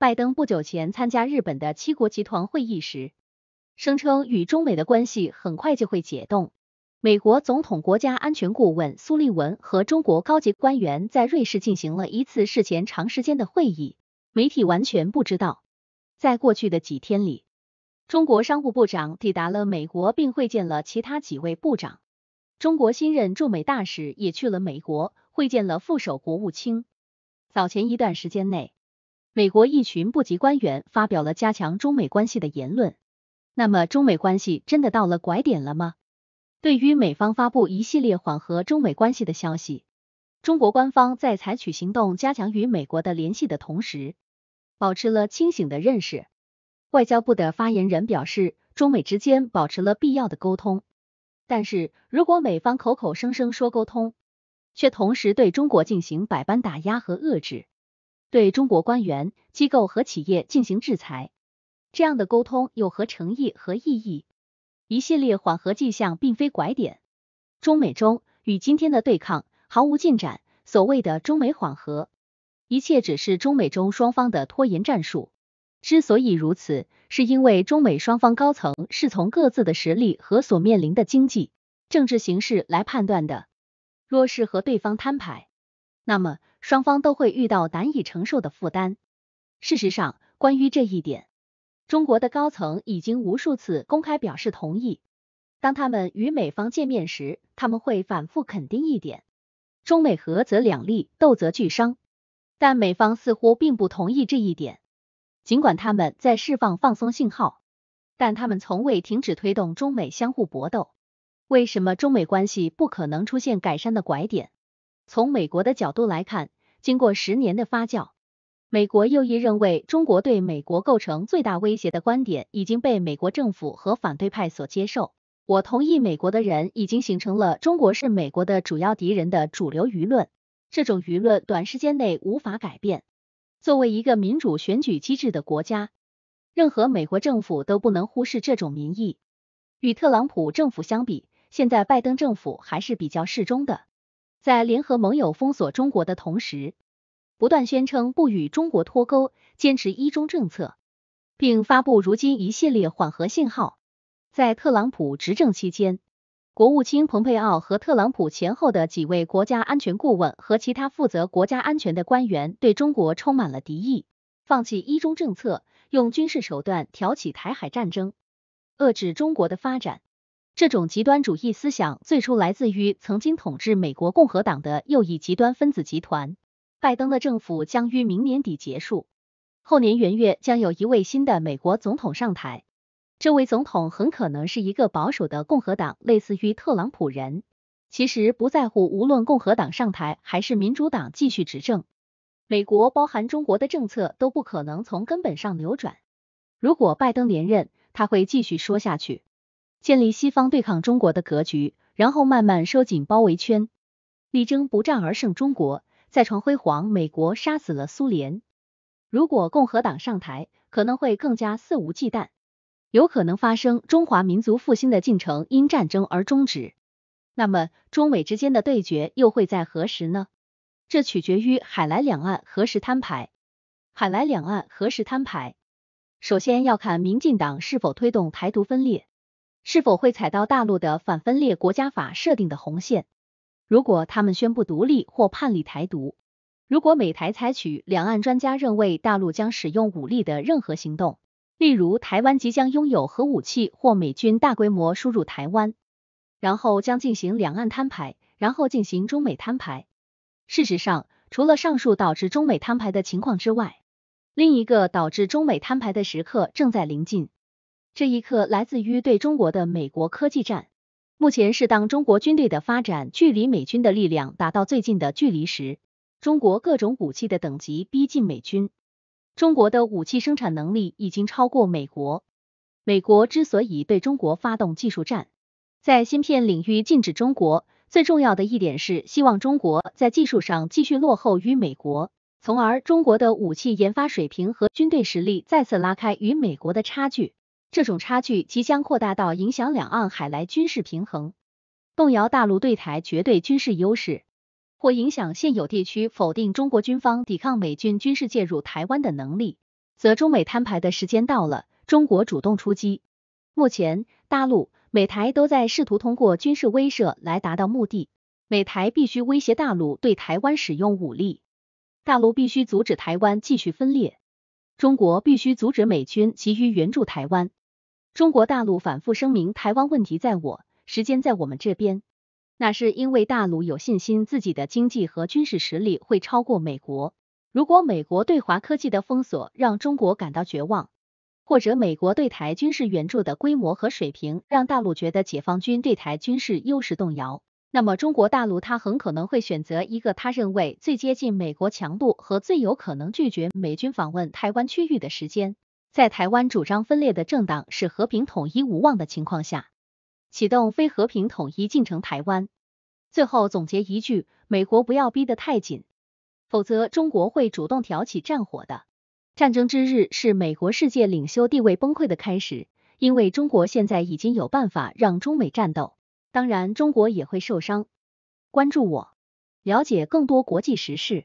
拜登不久前参加日本的七国集团会议时，声称与中美的关系很快就会解冻。美国总统国家安全顾问苏利文和中国高级官员在瑞士进行了一次事前长时间的会议，媒体完全不知道。在过去的几天里，中国商务部部长抵达了美国，并会见了其他几位部长。中国新任驻美大使也去了美国，会见了副手国务卿。早前一段时间内。美国一群部级官员发表了加强中美关系的言论，那么中美关系真的到了拐点了吗？对于美方发布一系列缓和中美关系的消息，中国官方在采取行动加强与美国的联系的同时，保持了清醒的认识。外交部的发言人表示，中美之间保持了必要的沟通，但是如果美方口口声声说沟通，却同时对中国进行百般打压和遏制。对中国官员、机构和企业进行制裁，这样的沟通有何诚意和意义？一系列缓和迹象并非拐点。中美中与今天的对抗毫无进展，所谓的中美缓和，一切只是中美中双方的拖延战术。之所以如此，是因为中美双方高层是从各自的实力和所面临的经济、政治形势来判断的。若是和对方摊牌，那么。双方都会遇到难以承受的负担。事实上，关于这一点，中国的高层已经无数次公开表示同意。当他们与美方见面时，他们会反复肯定一点：中美合则两利，斗则俱伤。但美方似乎并不同意这一点。尽管他们在释放放松信号，但他们从未停止推动中美相互搏斗。为什么中美关系不可能出现改善的拐点？从美国的角度来看，经过十年的发酵，美国右翼认为中国对美国构成最大威胁的观点已经被美国政府和反对派所接受。我同意美国的人已经形成了中国是美国的主要敌人的主流舆论，这种舆论短时间内无法改变。作为一个民主选举机制的国家，任何美国政府都不能忽视这种民意。与特朗普政府相比，现在拜登政府还是比较适中的。在联合盟友封锁中国的同时，不断宣称不与中国脱钩，坚持一中政策，并发布如今一系列缓和信号。在特朗普执政期间，国务卿蓬佩奥和特朗普前后的几位国家安全顾问和其他负责国家安全的官员对中国充满了敌意，放弃一中政策，用军事手段挑起台海战争，遏制中国的发展。这种极端主义思想最初来自于曾经统治美国共和党的右翼极端分子集团。拜登的政府将于明年底结束，后年元月将有一位新的美国总统上台。这位总统很可能是一个保守的共和党，类似于特朗普人。其实不在乎，无论共和党上台还是民主党继续执政，美国包含中国的政策都不可能从根本上扭转。如果拜登连任，他会继续说下去。建立西方对抗中国的格局，然后慢慢收紧包围圈，力争不战而胜中国，再创辉煌。美国杀死了苏联，如果共和党上台，可能会更加肆无忌惮，有可能发生中华民族复兴的进程因战争而终止。那么中美之间的对决又会在何时呢？这取决于海来两岸何时摊牌。海来两岸何时摊牌？首先要看民进党是否推动台独分裂。是否会踩到大陆的反分裂国家法设定的红线？如果他们宣布独立或叛离台独，如果美台采取两岸专家认为大陆将使用武力的任何行动，例如台湾即将拥有核武器或美军大规模输入台湾，然后将进行两岸摊牌，然后进行中美摊牌。事实上，除了上述导致中美摊牌的情况之外，另一个导致中美摊牌的时刻正在临近。这一刻来自于对中国的美国科技战，目前是当中国军队的发展距离美军的力量达到最近的距离时，中国各种武器的等级逼近美军，中国的武器生产能力已经超过美国。美国之所以对中国发动技术战，在芯片领域禁止中国，最重要的一点是希望中国在技术上继续落后于美国，从而中国的武器研发水平和军队实力再次拉开与美国的差距。这种差距即将扩大到影响两岸海来军事平衡，动摇大陆对台绝对军事优势，或影响现有地区否定中国军方抵抗美军军事介入台湾的能力，则中美摊牌的时间到了。中国主动出击，目前大陆、美台都在试图通过军事威慑来达到目的。美台必须威胁大陆对台湾使用武力，大陆必须阻止台湾继续分裂，中国必须阻止美军急于援助台湾。中国大陆反复声明台湾问题在我，时间在我们这边。那是因为大陆有信心自己的经济和军事实力会超过美国。如果美国对华科技的封锁让中国感到绝望，或者美国对台军事援助的规模和水平让大陆觉得解放军对台军事优势动摇，那么中国大陆他很可能会选择一个他认为最接近美国强度和最有可能拒绝美军访问台湾区域的时间。在台湾主张分裂的政党是和平统一无望的情况下，启动非和平统一进程。台湾。最后总结一句，美国不要逼得太紧，否则中国会主动挑起战火的。战争之日是美国世界领袖地位崩溃的开始，因为中国现在已经有办法让中美战斗，当然中国也会受伤。关注我，了解更多国际时事。